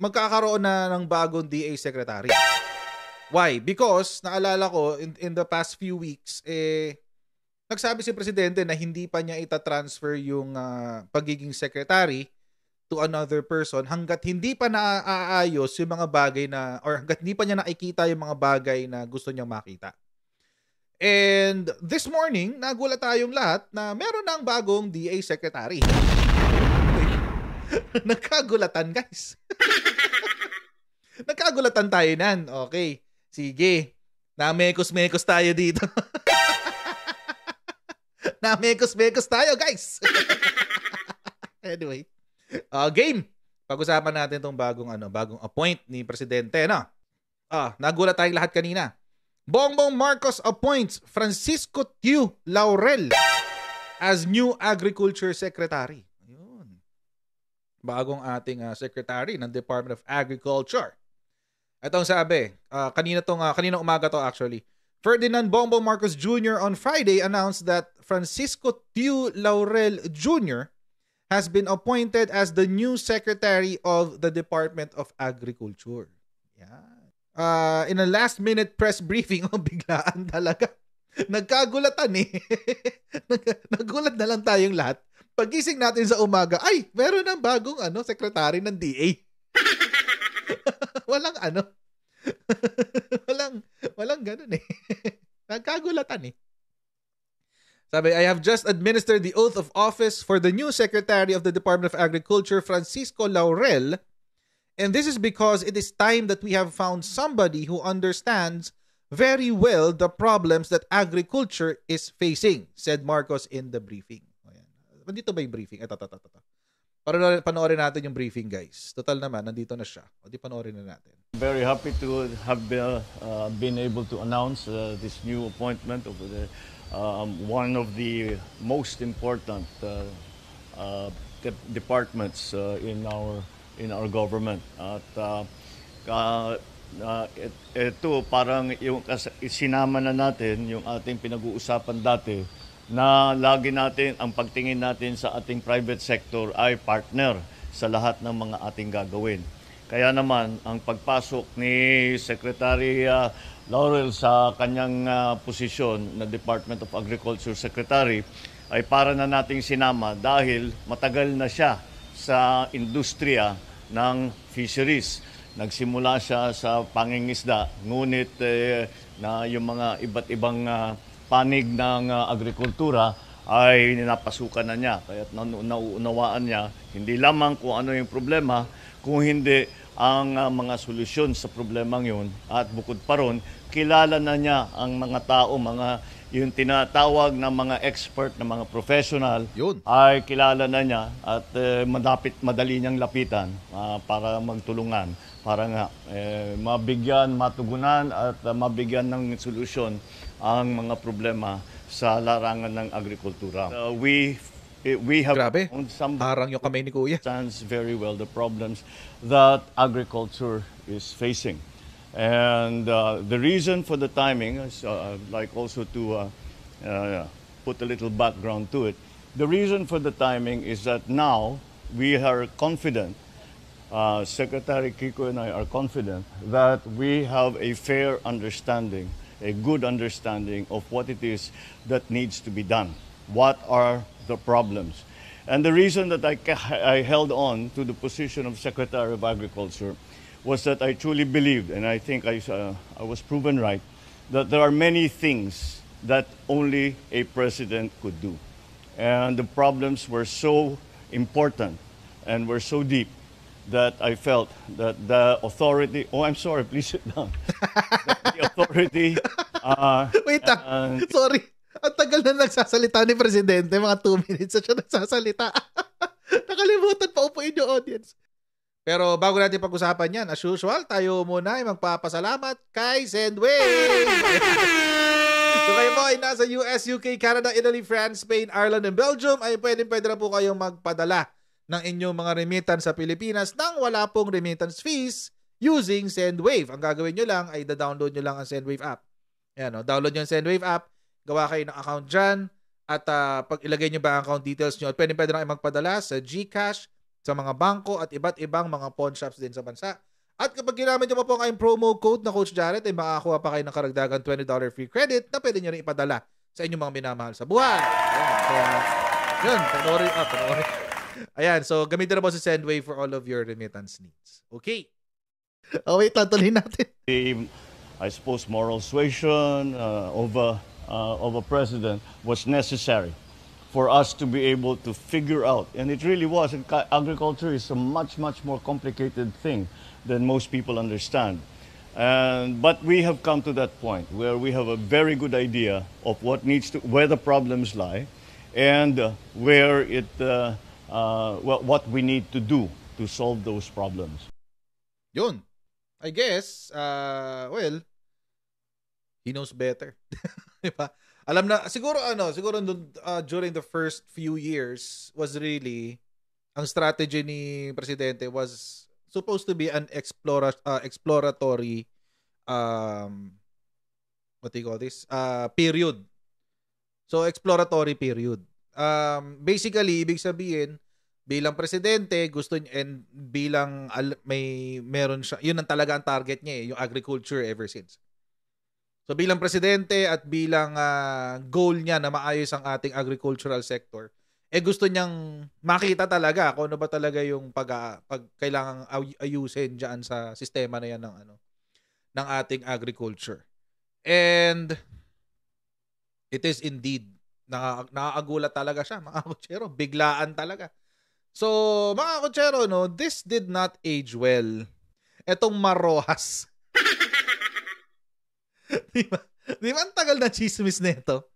magkakaroon na ng bagong DA secretary. Why? Because naalala ko in, in the past few weeks eh nagsabi si presidente na hindi pa niya ita-transfer yung uh, pagiging secretary to another person hanggat hindi pa naaayos yung mga bagay na or hanggat hindi pa niya nakikita yung mga bagay na gusto niyang makita. And this morning, nagulat tayong lahat na meron ng bagong DA secretary. Nagkagulatan, guys. Nagkagulatan tayo nan. Okay. Sige. Namekos-mekos tayo dito. Namekos-mekos tayo, guys. anyway. Uh, game. Pag-usapan natin tong bagong ano, bagong appoint ni presidente, no? Ah, nagulat tayong lahat kanina. Bongbong Marcos appoints Francisco Tiu Laurel as new agriculture secretary bagong ating uh, secretary ng Department of Agriculture. Ito ang sabi, uh, kanina tong uh, kanina umaga to actually. Ferdinand Bongbong Marcos Jr. on Friday announced that Francisco Tiu Laurel Jr. has been appointed as the new secretary of the Department of Agriculture. Yeah. Uh, in a last minute press briefing, oh, biglaan talaga. Nagkagulatan eh. Nagulat na lang tayong lahat pagising natin sa umaga, ay, meron ng bagong ano, sekretary ng DA. walang ano. walang, walang ganun eh. Nagkagulatan eh. Sabi, I have just administered the oath of office for the new Secretary of the Department of Agriculture, Francisco Laurel, and this is because it is time that we have found somebody who understands very well the problems that agriculture is facing, said Marcos in the briefing. Nandito ba yung briefing? Ito, ito, ito, ito. Panoorin, natin yung briefing, guys. Total naman, nandito na siya. O di panoorin na natin. Very happy to have been, uh, been able to announce uh, this new appointment of the, um, one of the most important uh, uh, de- departments uh, in our in our government. At uh, uh, ito parang yung sinama na natin yung ating pinag-uusapan dati na lagi natin, ang pagtingin natin sa ating private sector ay partner sa lahat ng mga ating gagawin. Kaya naman, ang pagpasok ni Secretary ah, Laurel sa kanyang uh, posisyon na Department of Agriculture Secretary ay para na nating sinama dahil matagal na siya sa industriya ng fisheries. Nagsimula siya sa pangingisda, ngunit eh, na yung mga iba't ibang uh, panig ng uh, agrikultura ay ninapasukan na niya. Kaya nauunawaan niya hindi lamang kung ano yung problema, kung hindi ang uh, mga solusyon sa problemang yun. At bukod pa ron, kilala na niya ang mga tao, mga yung tinatawag na mga expert, na mga professional, yun. ay kilala na niya at eh, madapit, madali niyang lapitan uh, para magtulungan, para nga eh, mabigyan, matugunan at uh, mabigyan ng solusyon ang mga problema sa larangan ng agrikultura. Uh, uh we eh, we have Grabe, some harang yung kamay ni Kuya. Understands very well the problems that agriculture is facing. And uh, the reason for the timing is uh, like also to uh, uh, put a little background to it. The reason for the timing is that now we are confident, uh, Secretary Kiko and I are confident, that we have a fair understanding a good understanding of what it is that needs to be done. What are the problems? And the reason that I, I held on to the position of Secretary of Agriculture was that I truly believed, and I think I, uh, I was proven right, that there are many things that only a president could do. And the problems were so important and were so deep that I felt that the authority. Oh, I'm sorry. Please sit down. the authority. Uh, Wait lang. Ah, uh, sorry. Ang tagal na nagsasalita ni Presidente. Mga 2 minutes na siya nagsasalita. Nakalimutan pa upuin yung audience. Pero bago natin pag-usapan yan, as usual, tayo muna ay magpapasalamat kay Sendway! so kayo po ay nasa US, UK, Canada, Italy, France, Spain, Ireland, and Belgium ay pwede pwede na po kayong magpadala ng inyong mga remittance sa Pilipinas nang wala pong remittance fees using SendWave. Ang gagawin nyo lang ay da-download nyo lang ang SendWave app. Ayan, no? download nyo ang SendWave app, gawa kayo ng account dyan, at uh, pag ilagay nyo ba ang account details nyo, pwede pwede na kayo magpadala sa GCash, sa mga bangko, at iba't ibang mga pawn shops din sa bansa. At kapag ginamit nyo po ang aking promo code na Coach Jared, ay makakuha pa kayo ng karagdagang $20 free credit na pwede nyo rin ipadala sa inyong mga minamahal sa buhay. Ayan, so, yun, panoorin, ah, panoorin. Ayan, so gamitin na po si Sendway for all of your remittance needs. Okay. Oh, wait natin. I suppose moral suasion uh, of, a, uh, of a president was necessary for us to be able to figure out. And it really was. Agriculture is a much, much more complicated thing than most people understand. And, but we have come to that point where we have a very good idea of what needs to, where the problems lie and uh, where it, uh, uh, well, what we need to do to solve those problems. Yun. I guess, uh, well, he knows better. diba? Alam na, siguro ano, siguro uh, during the first few years was really, ang strategy ni Presidente was supposed to be an explora, uh, exploratory um, what do you call this? Uh, period. So, exploratory period um, basically, ibig sabihin, bilang presidente, gusto niya, and bilang al- may meron siya, yun ang talaga ang target niya eh, yung agriculture ever since. So bilang presidente at bilang uh, goal niya na maayos ang ating agricultural sector, eh gusto niyang makita talaga kung ano ba talaga yung pag, ah, pag kailangang ayusin diyan sa sistema na yan ng ano ng ating agriculture. And it is indeed na naagulat talaga siya, mga kutsero. Biglaan talaga. So, mga kutsero, no, this did not age well. Etong marohas di ba? Di ba tagal na chismis nito?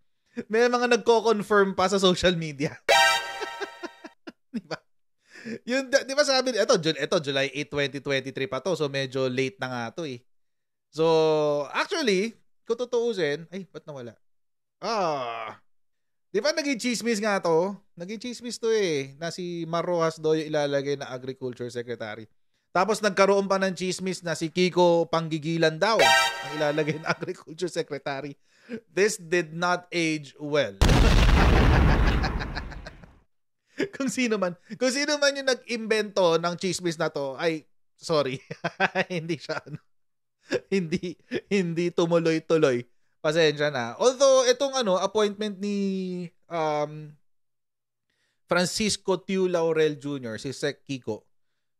May mga nagko-confirm pa sa social media. di ba? Yun, di ba sabi, ito, ito, July 8, 2023 pa to. So, medyo late na nga to eh. So, actually, kung tutuusin, ay, ba't nawala? Ah, Di ba naging chismis nga to? Naging chismis to eh, na si Marrojas daw yung ilalagay na Agriculture Secretary. Tapos nagkaroon pa ng chismis na si Kiko Panggigilan daw ang ilalagay na Agriculture Secretary. This did not age well. kung sino man, kung sino man yung nag-imbento ng chismis na to, ay, sorry, hindi siya, ano, hindi, hindi tumuloy-tuloy pasensya na. Although etong ano, appointment ni um, Francisco Tiu Laurel Jr., si Sec Kiko,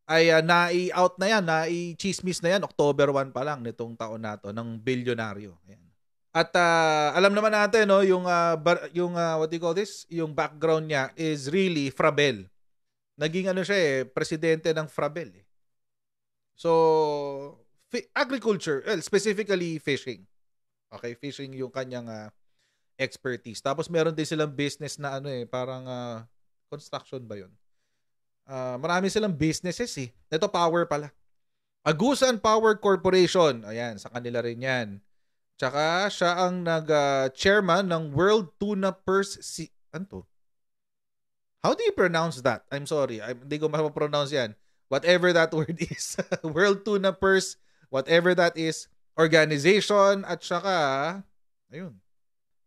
ay uh, nai-out na yan, nai-chismis na yan, October 1 pa lang nitong taon na to, ng bilyonaryo. Ayan. At uh, alam naman natin no yung uh, bar, yung uh, what do you call this? Yung background niya is really Frabel. Naging ano siya eh, presidente ng Frabel. Eh. So agriculture, well, specifically fishing. Okay, fishing yung kanyang uh, expertise. Tapos meron din silang business na ano eh, parang uh, construction ba 'yon? Uh, ah, marami silang businesses eh. Ito power pala. Agusan Power Corporation. Ayan, sa kanila rin 'yan. Tsaka siya ang nag-chairman ah, uh, ng World Tuna Purse si Anto. How do you pronounce that? I'm sorry. I'm, hindi ko ma-pronounce 'yan. Whatever that word is. World Tuna Purse, whatever that is, organization at saka ayun.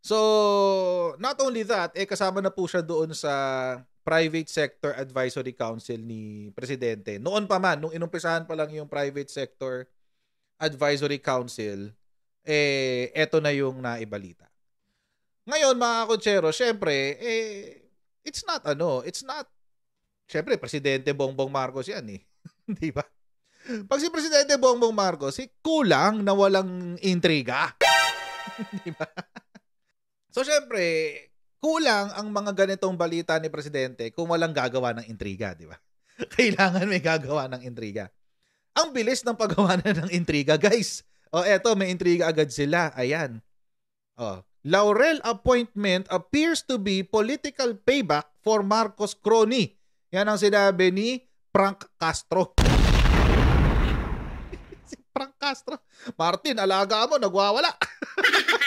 So, not only that, eh kasama na po siya doon sa Private Sector Advisory Council ni Presidente. Noon pa man, nung inumpisahan pa lang yung Private Sector Advisory Council, eh eto na yung naibalita. Ngayon mga kotsero, syempre, eh it's not ano, it's not Syempre presidente Bongbong Marcos 'yan eh. 'Di ba? Pag si presidente Bongbong Marcos, si eh, kulang na walang intriga. 'Di ba? So syempre, kulang ang mga ganitong balita ni presidente kung walang gagawa ng intriga, di ba? Kailangan may gagawa ng intriga. Ang bilis ng paggawa na ng intriga, guys. O oh, eto, may intriga agad sila. Ayan. Oh, Laurel appointment appears to be political payback for Marcos crony. Yan ang sinabi ni Frank Castro. si Frank Castro. Martin, alaga mo, nagwawala.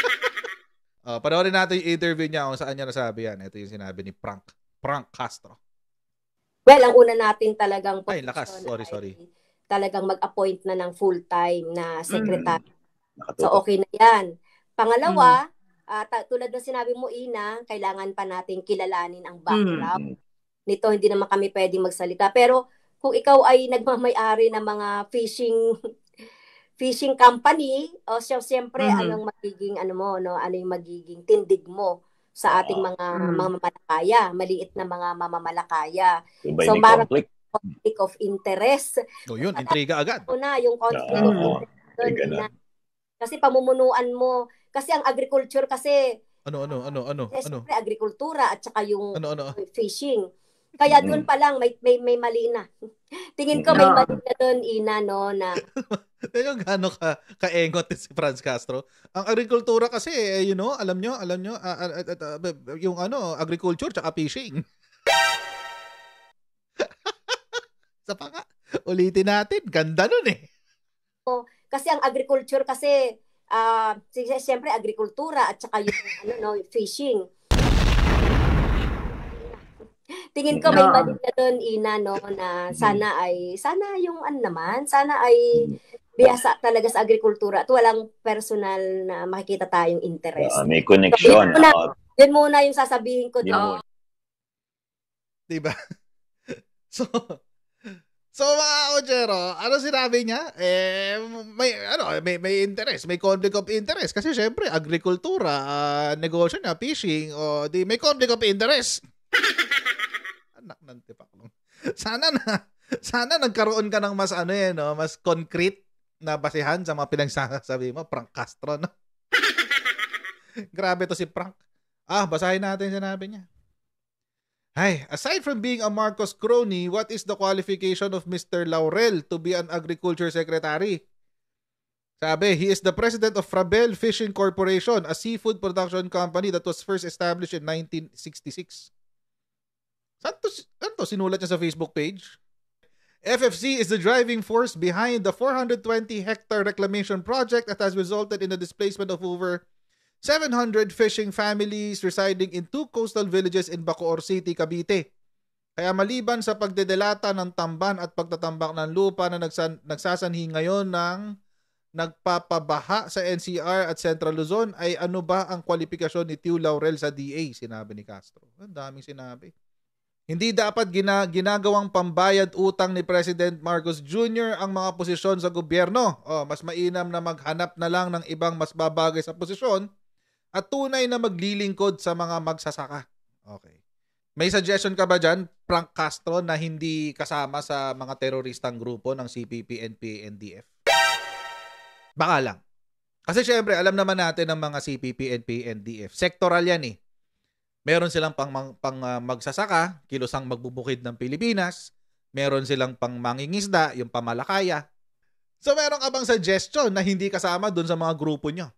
Uh, panoorin natin yung interview niya kung saan niya nasabi yan. Ito yung sinabi ni Frank, Frank Castro. Well, ang una natin talagang Ay, lakas. Sorry, sorry. Talagang mag-appoint na ng full-time na secretary. Mm. So, okay na yan. Pangalawa, mm. uh, ta- tulad na sinabi mo, Ina, kailangan pa nating kilalanin ang mm. background. Mm. Nito, hindi naman kami pwedeng magsalita. Pero kung ikaw ay nagmamayari ng mga fishing fishing company, o siya siyempre mm-hmm. anong magiging ano mo no, ano yung magiging tindig mo sa ating mga mm-hmm. mga mamamalakaya, maliit na mga mamamalakaya. So marami conflict? conflict of interest. O yun, intriga agad. Una, yung conflict no, of interest. No, kasi pamumunuan mo, kasi ang agriculture kasi ano ano ano ano ano? Eh, siyempre, agrikultura at saka yung ano, ano? fishing. Kaya mm. doon pa lang may may, may mali na. Tingin ko may mm. mali na doon ina no na. Teka gaano ka kaengot si Franz Castro. Ang agrikultura kasi eh, you know, alam nyo, alam nyo uh, uh, uh, uh, yung ano, agriculture tsaka fishing. Sa pa ulitin natin, ganda nun eh. Oh, kasi ang agriculture kasi uh, siyempre agrikultura at saka yung ano no, fishing Tingin ko may balik na doon, Ina, no, na sana ay, sana yung an naman, sana ay biyasa talaga sa agrikultura at walang personal na makikita tayong interest. Uh, may connection. So, yun, muna, yun muna yung sasabihin ko. Yun. Oh. Diba? So, So mga Ojero, ano sinabi niya? Eh may ano, may may interest, may conflict of interest kasi syempre agrikultura, uh, negosyo niya, fishing, o oh, di may conflict of interest. anak ng tipaklong. Sana na, sana nagkaroon ka ng mas ano eh, no? mas concrete na basihan sa mga pinagsasabi mo, Prank Castro, no? Grabe to si Prank. Ah, basahin natin sinabi niya. Hi, aside from being a Marcos crony, what is the qualification of Mr. Laurel to be an agriculture secretary? Sabi, he is the president of Frabel Fishing Corporation, a seafood production company that was first established in 1966. Saan to, to sinulat niya sa Facebook page? FFC is the driving force behind the 420-hectare reclamation project that has resulted in the displacement of over 700 fishing families residing in two coastal villages in Bacoor City, Cavite. Kaya maliban sa pagdedelata ng tamban at pagtatambak ng lupa na nagsan, nagsasanhi ngayon ng nagpapabaha sa NCR at Central Luzon ay ano ba ang kwalifikasyon ni Tiu Laurel sa DA, sinabi ni Castro. Ang daming sinabi. Hindi dapat gina, ginagawang pambayad utang ni President Marcos Jr. ang mga posisyon sa gobyerno. Oh, mas mainam na maghanap na lang ng ibang mas babagay sa posisyon at tunay na maglilingkod sa mga magsasaka. Okay. May suggestion ka ba dyan, Frank Castro, na hindi kasama sa mga teroristang grupo ng CPP, NPA, NDF? Baka lang. Kasi syempre, alam naman natin ng mga CPP, NPA, NDF. Sektoral yan eh. Meron silang pang, pang uh, magsasaka, kilosang magbubukid ng Pilipinas. Meron silang pang mangingisda, yung pamalakaya. So meron ka bang suggestion na hindi kasama dun sa mga grupo nyo?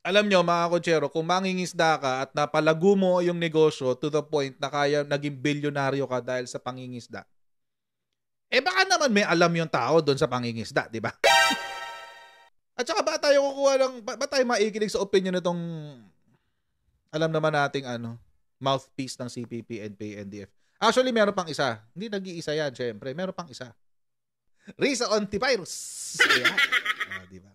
Alam nyo mga kotsero, kung mangingisda ka at napalago mo yung negosyo to the point na kaya naging bilyonaryo ka dahil sa pangingisda, eh baka naman may alam yung tao doon sa pangingisda, di ba? At saka ba tayo kukuha ng, ba, ba tayo maikinig sa opinion nitong alam naman nating ano, mouthpiece ng CPP, NPA, NDF. Actually, meron pang isa. Hindi nag-iisa yan, syempre. Meron pang isa. Risa Ontivirus. Yeah. ah, diba?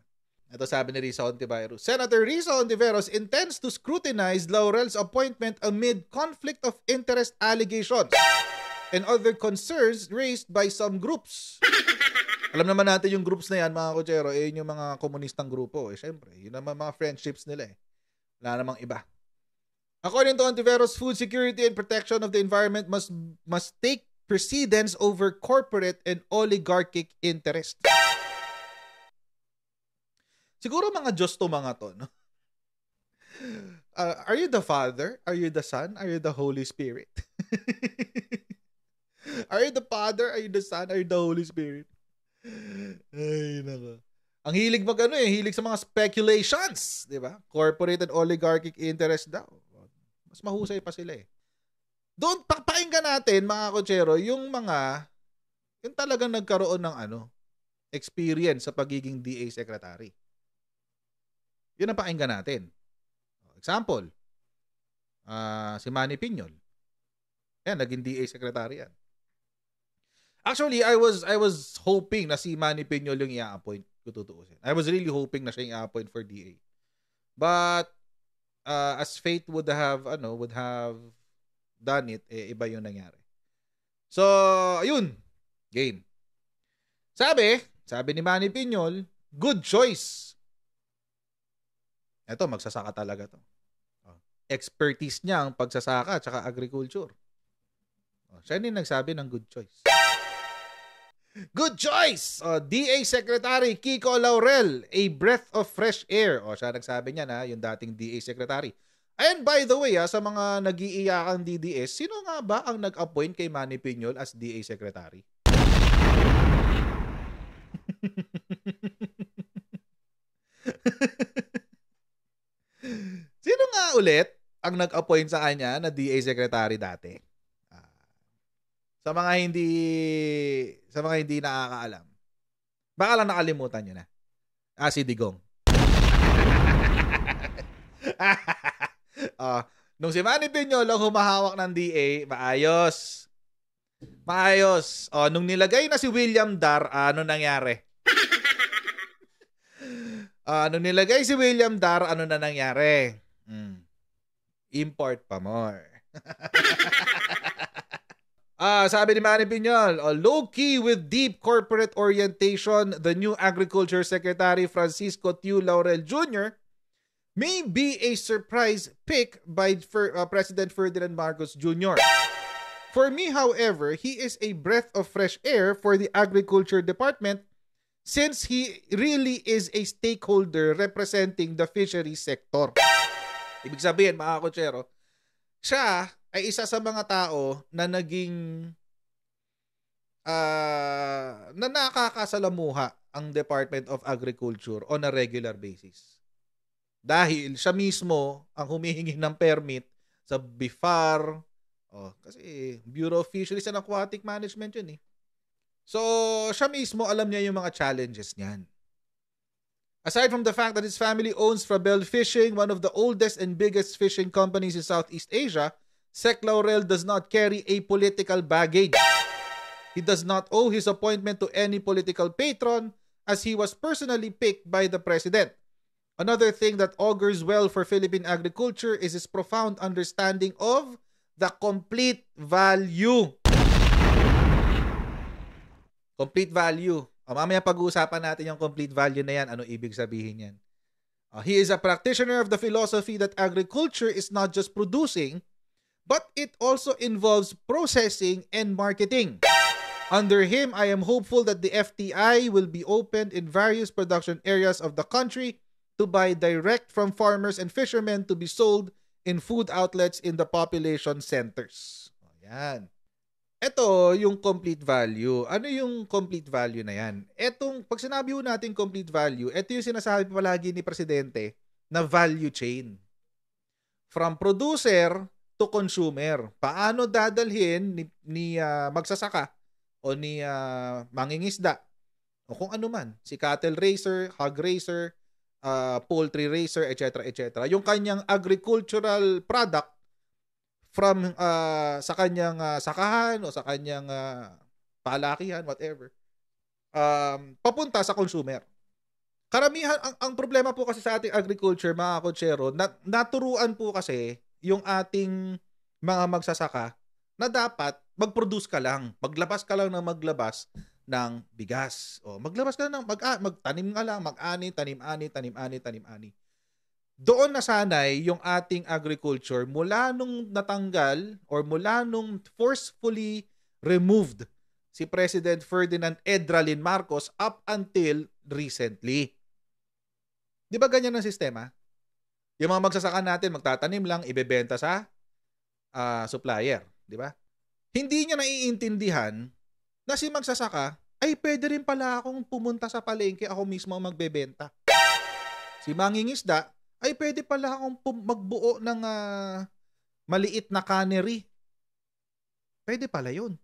Ito sabi ni Risa Ontivirus. Senator Risa Ontivirus intends to scrutinize Laurel's appointment amid conflict of interest allegations and other concerns raised by some groups. Alam naman natin yung groups na yan, mga kutsero, eh, yun yung mga komunistang grupo. Eh, syempre, yun naman mga friendships nila eh. Wala namang iba. According to Antiveros, food security and protection of the environment must must take precedence over corporate and oligarchic interest. Siguro mga Diyos to mga to, no? Uh, are you the Father? Are you the Son? Are you the Holy Spirit? are you the Father? Are you the Son? Are you the Holy Spirit? Ay, nako. Ang hilig mag ano eh, hilig sa mga speculations, di ba? Corporate and oligarchic interest daw. Mas mahusay pa sila eh. Doon, pakinggan natin mga kotsero, yung mga, yung talagang nagkaroon ng ano, experience sa pagiging DA secretary. Yun ang pakinggan natin. Example, uh, si Manny Pinyol. Yan, naging DA secretary yan. Actually, I was I was hoping na si Manny Pinyol yung i-appoint ko tutuusin. I was really hoping na siya yung i-appoint for DA. But uh, as fate would have ano would have done it eh, iba yung nangyari so ayun game sabi sabi ni Manny Pinyol good choice eto magsasaka talaga to oh, expertise niya ang pagsasaka at agriculture oh, siya din nagsabi ng good choice Good choice! O, oh, DA Secretary Kiko Laurel, a breath of fresh air. O, oh, siya nagsabi niya na, yung dating DA Secretary. And by the way, ha, sa mga nag-iiyakang DDS, sino nga ba ang nag-appoint kay Manny Piñol as DA Secretary? sino nga ulit ang nag-appoint sa kanya na DA Secretary dati? Sa mga hindi sa mga hindi nakakaalam. Baka lang nakalimutan niyo na. Ah, si Digong. ah, nung si Manny Pinyolo humahawak ng DA, maayos. Maayos. Oh, nung nilagay na si William Dar, ah, ano nangyari? uh, nung nilagay si William Dar, ano na nangyari? Mm. Import pa more. Ah, uh, sabi ni Manny Pinyol, oh, low-key with deep corporate orientation, the new Agriculture Secretary Francisco Tiu Laurel Jr. may be a surprise pick by Fer- uh, President Ferdinand Marcos Jr. For me, however, he is a breath of fresh air for the Agriculture Department since he really is a stakeholder representing the fishery sector. Ibig sabihin, mga kutsero, siya ay isa sa mga tao na naging uh, na nakakasalamuha ang Department of Agriculture on a regular basis. Dahil siya mismo ang humihingi ng permit sa BIFAR, oh, kasi Bureau of Fisheries and Aquatic Management yun eh. So, siya mismo alam niya yung mga challenges niyan. Aside from the fact that his family owns Frabel Fishing, one of the oldest and biggest fishing companies in Southeast Asia, Sec Laurel does not carry a political baggage. He does not owe his appointment to any political patron as he was personally picked by the president. Another thing that augurs well for Philippine agriculture is his profound understanding of the complete value. Complete value. O, ah, mamaya pag-uusapan natin yung complete value na yan. Ano ibig sabihin yan? Uh, he is a practitioner of the philosophy that agriculture is not just producing, but it also involves processing and marketing. Under him, I am hopeful that the FTI will be opened in various production areas of the country to buy direct from farmers and fishermen to be sold in food outlets in the population centers. Ayan. Ito, yung complete value. Ano yung complete value na yan? Etong, pag sinabi ho natin complete value, ito yung sinasabi palagi ni Presidente na value chain. From producer to consumer. Paano dadalhin ni, ni uh, magsasaka o ni uh, mangingisda o kung ano man, si cattle raiser, hog raiser, uh, ah, poultry raiser, etc. etc. Yung kanyang agricultural product from uh, sa kanyang uh, sakahan o sa kanyang uh, palakihan, whatever, um, papunta sa consumer. Karamihan, ang, ang problema po kasi sa ating agriculture, mga kutsero, nat, naturuan po kasi yung ating mga magsasaka na dapat mag-produce ka lang, maglabas ka lang ng maglabas ng bigas. O maglabas ka lang ng mag magtanim nga lang, mag-ani, tanim-ani, tanim-ani, tanim-ani. Doon na sanay yung ating agriculture mula nung natanggal or mula nung forcefully removed si President Ferdinand Edralin Marcos up until recently. Di ba ganyan ang sistema? Yung mga magsasaka natin, magtatanim lang, ibebenta sa uh, supplier, di ba? Hindi niya naiintindihan na si magsasaka, ay pwede rin pala akong pumunta sa palengke, ako mismo magbebenta. Si mangingisda, ay pwede pala akong magbuo ng uh, maliit na cannery. Pwede pala yun.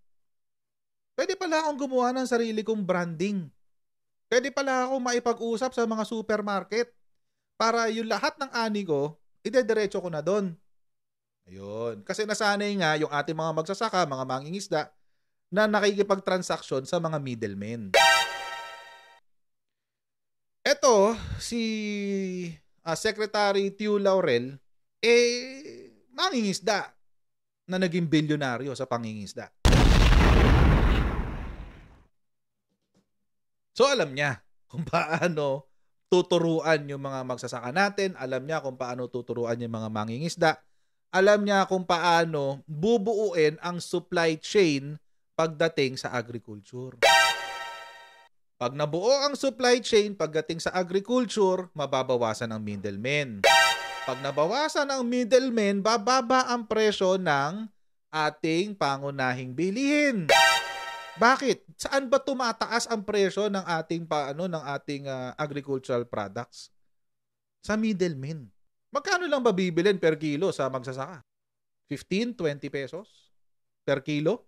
Pwede pala akong gumawa ng sarili kong branding. Pwede pala akong maipag-usap sa mga supermarket para yung lahat ng ani ko, idediretso ko na doon. Ayun. Kasi nasanay nga yung ating mga magsasaka, mga mangingisda, na nakikipag-transaction sa mga middlemen. Ito, si uh, Secretary Tiu Laurel, eh, mangingisda na naging bilyonaryo sa pangingisda. So alam niya kung paano tuturuan yung mga magsasaka natin, alam niya kung paano tuturuan yung mga mangingisda, alam niya kung paano bubuuin ang supply chain pagdating sa agriculture. Pag nabuo ang supply chain pagdating sa agriculture, mababawasan ang middlemen. Pag nabawasan ang middlemen, bababa ang presyo ng ating pangunahing bilihin. Bakit? Saan ba tumataas ang presyo ng ating paano ng ating uh, agricultural products? Sa middlemen. Magkano lang ba bibilin per kilo sa magsasaka? 15, 20 pesos per kilo?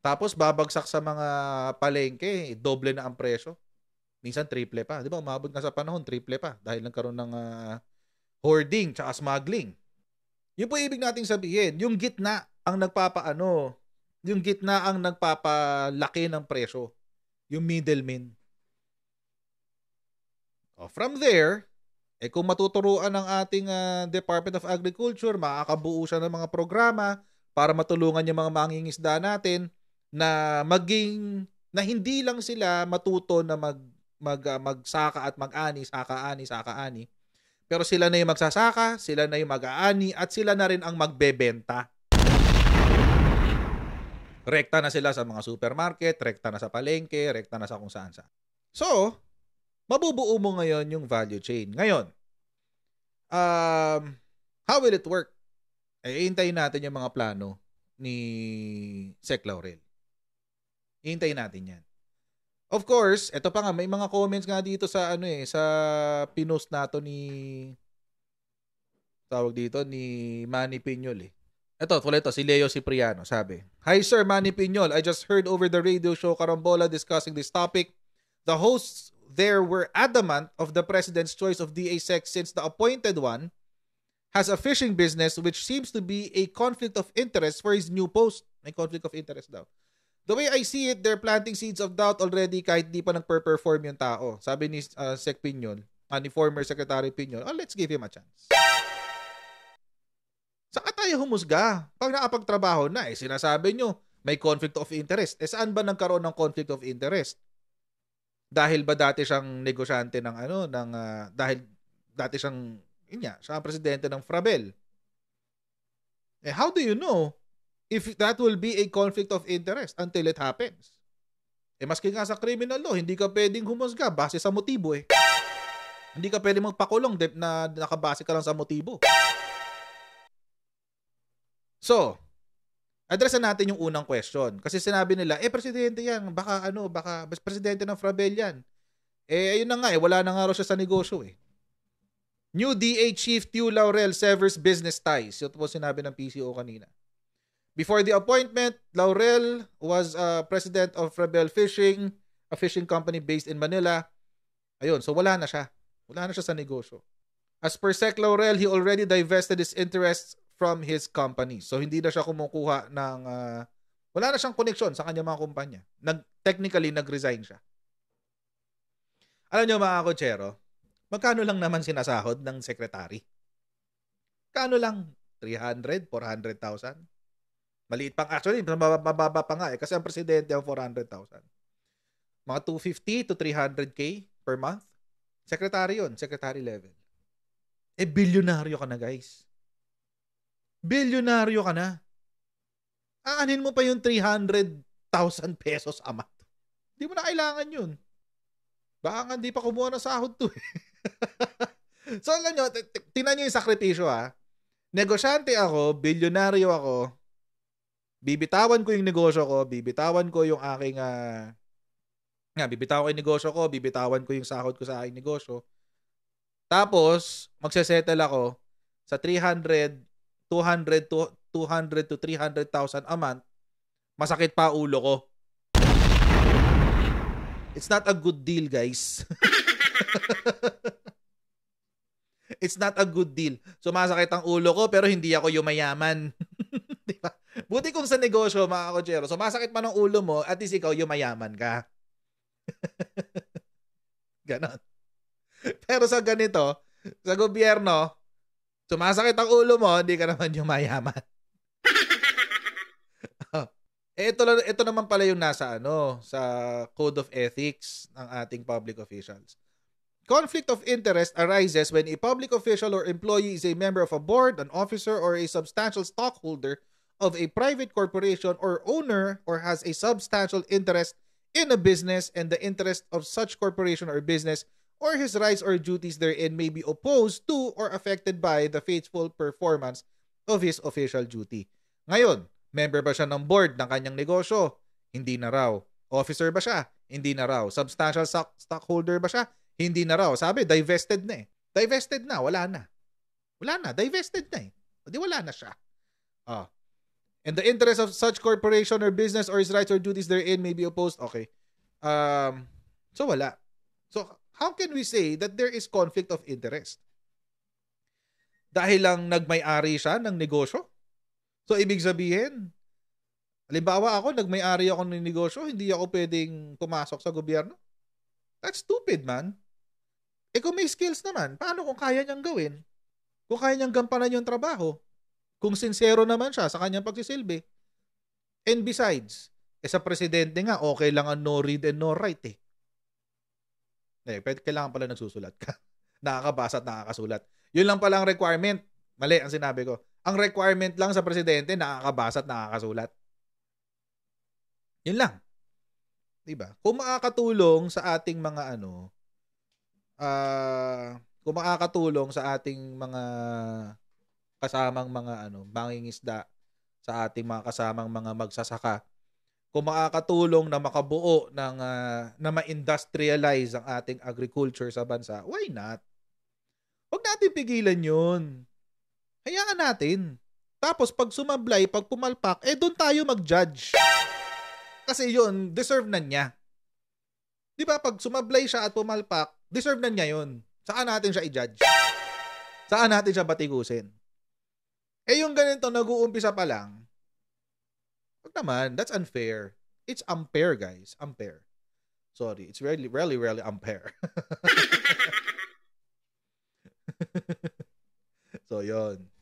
Tapos babagsak sa mga palengke, doble na ang presyo. Minsan triple pa. Di ba umabot na sa panahon, triple pa dahil lang nagkaroon ng uh, hoarding tsaka smuggling. Yun po ibig nating sabihin, yung gitna ang nagpapaano yung gitna ang nagpapalaki ng presyo. Yung middleman. Oh, from there, eh kung matuturuan ng ating uh, Department of Agriculture, makakabuo siya ng mga programa para matulungan yung mga mangingisda natin na maging na hindi lang sila matuto na mag mag uh, magsaka at mag-ani, saka-ani, saka-ani. Pero sila na yung magsasaka, sila na yung mag-aani at sila na rin ang magbebenta. Rekta na sila sa mga supermarket, rekta na sa palengke, rekta na sa kung saan saan. So, mabubuo mo ngayon yung value chain. Ngayon, um, how will it work? Eh, hintayin natin yung mga plano ni Sec Laurel. Hintayin natin yan. Of course, eto pa nga, may mga comments nga dito sa ano eh, sa pinost nato ni tawag dito ni Manny Pinyol eh. Ito, tuloy ito, si Leo Cipriano, sabi. Hi sir, Manny Pinyol. I just heard over the radio show Carambola discussing this topic. The hosts there were adamant of the president's choice of DA sex since the appointed one has a fishing business which seems to be a conflict of interest for his new post. May conflict of interest daw. The way I see it, they're planting seeds of doubt already kahit di pa nagper-perform yung tao. Sabi ni uh, Sec Pinyol, uh, ah, ni former Secretary Pinyol, oh, let's give him a chance. Saka tayo humusga? Pag nakapagtrabaho na, eh, sinasabi nyo, may conflict of interest. Eh, saan ba nagkaroon ng conflict of interest? Dahil ba dati siyang negosyante ng ano, ng, uh, dahil dati siyang, inya, niya, siya presidente ng Frabel. Eh, how do you know if that will be a conflict of interest until it happens? Eh, maski nga sa criminal law, hindi ka pwedeng humusga base sa motibo eh. Hindi ka pwedeng magpakulong na nakabase ka lang sa motibo. So, addressan natin yung unang question. Kasi sinabi nila, eh presidente yan, baka ano, baka presidente ng Frabel yan. Eh ayun na nga eh, wala na nga raw siya sa negosyo eh. New DA Chief Tio Laurel severs business ties. Ito po sinabi ng PCO kanina. Before the appointment, Laurel was uh, president of Rebel Fishing, a fishing company based in Manila. Ayun, so wala na siya. Wala na siya sa negosyo. As per Sec Laurel, he already divested his interests from his company. So hindi na siya kumukuha ng uh, wala na siyang connection sa kanya mga kumpanya. Nag technically nagresign siya. Alam niyo mga kotsero, magkano lang naman sinasahod ng secretary? Kano lang 300, 400,000? Maliit pang actually, mababa pa nga eh kasi ang presidente ang 400,000. Mga 250 to 300k per month. Secretary 'yon, secretary level. Eh bilyonaryo ka na guys. Bilyonaryo ka na. Aanin mo pa yung 300,000 pesos a month. Hindi mo na kailangan yun. Baka nga hindi pa kumuha ng sahod to eh. so alam nyo, tinan nyo yung sakripisyo ha. Negosyante ako, bilyonaryo ako, bibitawan ko yung negosyo ko, bibitawan ko yung aking uh, nga, bibitawan ko yung negosyo ko, bibitawan ko yung sahod ko sa aking negosyo. Tapos, magsesettle ako sa 300 200 to 200 to 300,000 a month, masakit pa ulo ko. It's not a good deal, guys. It's not a good deal. So masakit ang ulo ko pero hindi ako yumayaman. 'Di ba? Buti kung sa negosyo, mga kochero, so masakit man ang ulo mo, at least ikaw yumayaman ka. Ganon. Pero sa ganito, sa gobyerno, Sumasakit ang ulo mo, hindi ka naman yung mayaman. Oh. eh, ito, ito naman pala yung nasa ano, sa Code of Ethics ng ating public officials. Conflict of interest arises when a public official or employee is a member of a board, an officer, or a substantial stockholder of a private corporation or owner or has a substantial interest in a business and the interest of such corporation or business or his rights or duties therein may be opposed to or affected by the faithful performance of his official duty. Ngayon, member ba siya ng board ng kanyang negosyo? Hindi na raw. Officer ba siya? Hindi na raw. Substantial stockholder ba siya? Hindi na raw. Sabi, divested na eh. Divested na, wala na. Wala na, divested na eh. O di wala na siya. Ah. And the interest of such corporation or business or his rights or duties therein may be opposed. Okay. Um, so wala. So how can we say that there is conflict of interest? Dahil lang nagmay-ari siya ng negosyo? So, ibig sabihin, halimbawa ako, nagmay-ari ako ng negosyo, hindi ako pwedeng pumasok sa gobyerno? That's stupid, man. Eh kung may skills naman, paano kung kaya niyang gawin? Kung kaya niyang gampanan yung trabaho? Kung sincero naman siya sa kanyang pagsisilbi? And besides, eh sa presidente nga, okay lang ang no read and no write eh. Eh, pwede, kailangan pala nagsusulat ka. Nakakabasa at nakakasulat. Yun lang pala ang requirement. Mali ang sinabi ko. Ang requirement lang sa presidente, nakakabasa at nakakasulat. Yun lang. 'Di ba? Kung makakatulong sa ating mga ano, ah, uh, kung makakatulong sa ating mga kasamang mga ano, mangingisda, sa ating mga kasamang mga magsasaka, kung makakatulong na makabuo ng uh, na ma-industrialize ang ating agriculture sa bansa, why not? Huwag natin pigilan 'yun. Hayaan natin. Tapos pag sumablay, pag pumalpak, eh doon tayo mag-judge. Kasi 'yun, deserve na niya. 'Di ba pag sumablay siya at pumalpak, deserve na niya 'yun. Saan natin siya i-judge? Saan natin siya batigusin? Eh yung ganito nag-uumpisa pa lang, Wag naman, that's unfair. It's unfair, guys. Unfair. Sorry, it's really, really, really unfair. so, yon.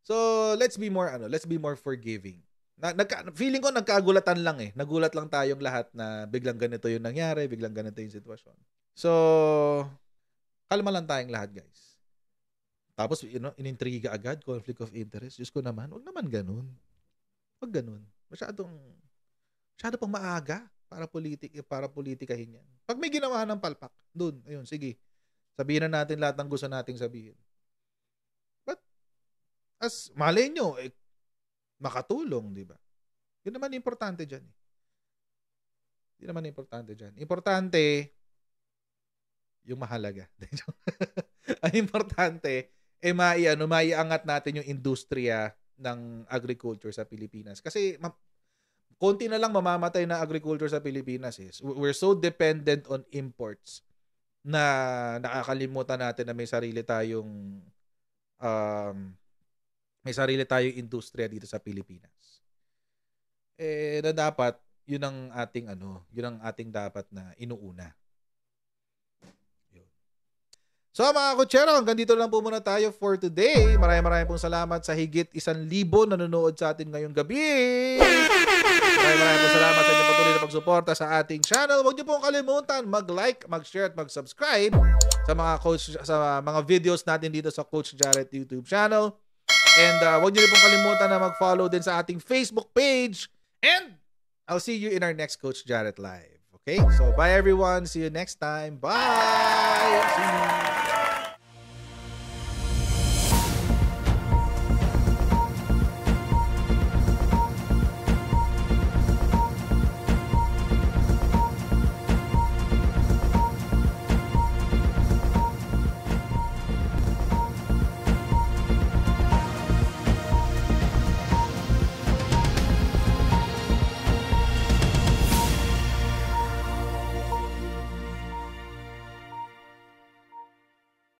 So, let's be more, ano, let's be more forgiving. Na, nagka, feeling ko nagkagulatan lang eh. Nagulat lang tayong lahat na biglang ganito yung nangyari, biglang ganito yung sitwasyon. So, kalma lang tayong lahat, guys. Tapos, you know, inintriga agad, conflict of interest. Diyos ko naman, wag naman ganun. Wag ganun. Masyadong masyado pang maaga para politik para politikahin yan. Pag may ginawa ng palpak, doon, ayun, sige. Sabihin na natin lahat ng gusto nating sabihin. But, as malay nyo, eh, makatulong, di ba? Yun naman importante diyan. Eh. Yun naman importante diyan. Importante, yung mahalaga. Ang importante, eh, mai, ano, maiangat natin yung industriya ng agriculture sa Pilipinas. Kasi ma- konti na lang mamamatay na agriculture sa Pilipinas is eh. we're so dependent on imports na nakakalimutan natin na may sarili tayong um, may sarili tayong industriya dito sa Pilipinas. Eh na dapat 'yun ang ating ano, 'yun ang ating dapat na inuuna. So mga kutsero, hanggang dito lang po muna tayo for today. Maraming maraming pong salamat sa higit isang libo na nanonood sa atin ngayong gabi. Maraming maraming pong salamat sa inyong patuloy na pagsuporta sa ating channel. Huwag niyo pong kalimutan mag-like, mag-share at mag-subscribe sa mga coach sa mga videos natin dito sa Coach Jared YouTube channel. And uh, huwag niyo rin pong kalimutan na mag-follow din sa ating Facebook page. And I'll see you in our next Coach Jared Live. Okay? So bye everyone. See you next time. Bye. See you.